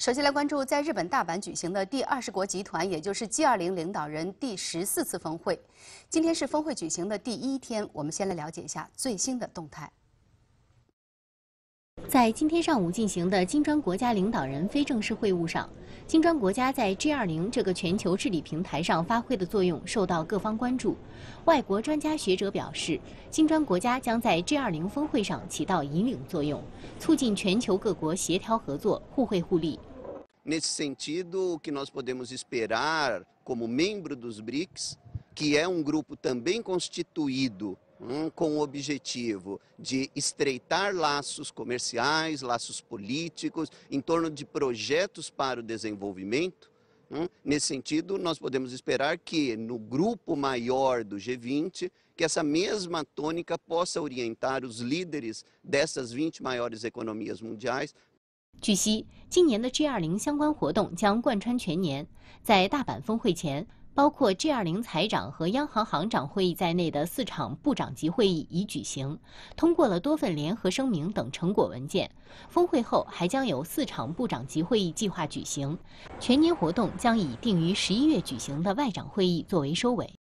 首先来关注在日本大阪举行的第二十国集团，也就是 G20 领导人第十四次峰会。今天是峰会举行的第一天，我们先来了解一下最新的动态。在今天上午进行的金砖国家领导人非正式会晤上，金砖国家在 G20 这个全球治理平台上发挥的作用受到各方关注。外国专家学者表示，金砖国家将在 G20 峰会上起到引领作用，促进全球各国协调合作，互惠互利。Nesse sentido, o que nós podemos esperar como membro dos BRICS, que é um grupo também constituído hum, com o objetivo de estreitar laços comerciais, laços políticos, em torno de projetos para o desenvolvimento, hum, nesse sentido, nós podemos esperar que no grupo maior do G20, que essa mesma tônica possa orientar os líderes dessas 20 maiores economias mundiais 据悉，今年的 G20 相关活动将贯穿全年。在大阪峰会前，包括 G20 财长和央行行长会议在内的四场部长级会议已举行，通过了多份联合声明等成果文件。峰会后还将有四场部长级会议计划举行，全年活动将以定于十一月举行的外长会议作为收尾。